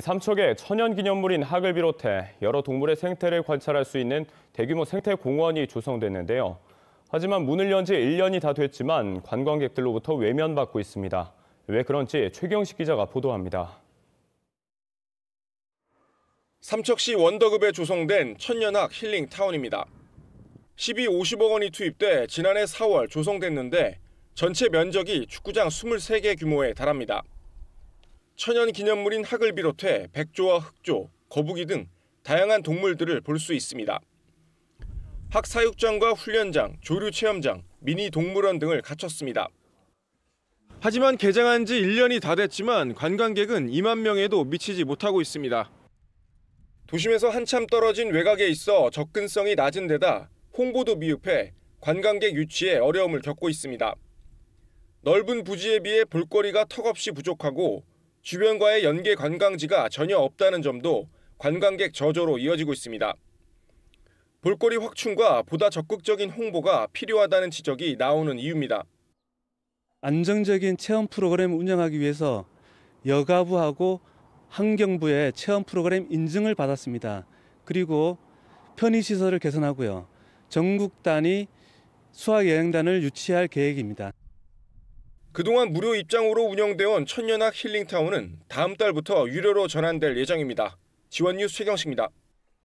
삼척의 천연기념물인 학을 비롯해 여러 동물의 생태를 관찰할 수 있는 대규모 생태공원이 조성됐는데요. 하지만 문을 연 지 1년이 다 됐지만 관광객들로부터 외면받고 있습니다. 왜 그런지 최경식 기자가 보도합니다. 삼척시 원더급에 조성된 천연학 힐링타운입니다. 12 50억 원이 투입돼 지난해 4월 조성됐는데 전체 면적이 축구장 23개 규모에 달합니다. 천연 기념물인 학을 비롯해 백조와 흑조, 거북이 등 다양한 동물들을 볼 수 있습니다. 학 사육장과 훈련장, 조류 체험장, 미니 동물원 등을 갖췄습니다. 하지만 개장한 지 1년이 다 됐지만 관광객은 2만 명에도 미치지 못하고 있습니다. 도심에서 한참 떨어진 외곽에 있어 접근성이 낮은 데다 홍보도 미흡해 관광객 유치에 어려움을 겪고 있습니다. 넓은 부지에 비해 볼거리가 턱없이 부족하고 주변과의 연계 관광지가 전혀 없다는 점도 관광객 저조로 이어지고 있습니다. 볼거리 확충과 보다 적극적인 홍보가 필요하다는 지적이 나오는 이유입니다. 안정적인 체험 프로그램 운영하기 위해서 여가부하고 환경부의 체험 프로그램 인증을 받았습니다. 그리고 편의시설을 개선하고요. 전국 단위 수학여행단을 유치할 계획입니다. 그동안 무료 입장으로 운영되어 온 천년학 힐링타운은 다음 달부터 유료로 전환될 예정입니다. 지원뉴스 최경식입니다.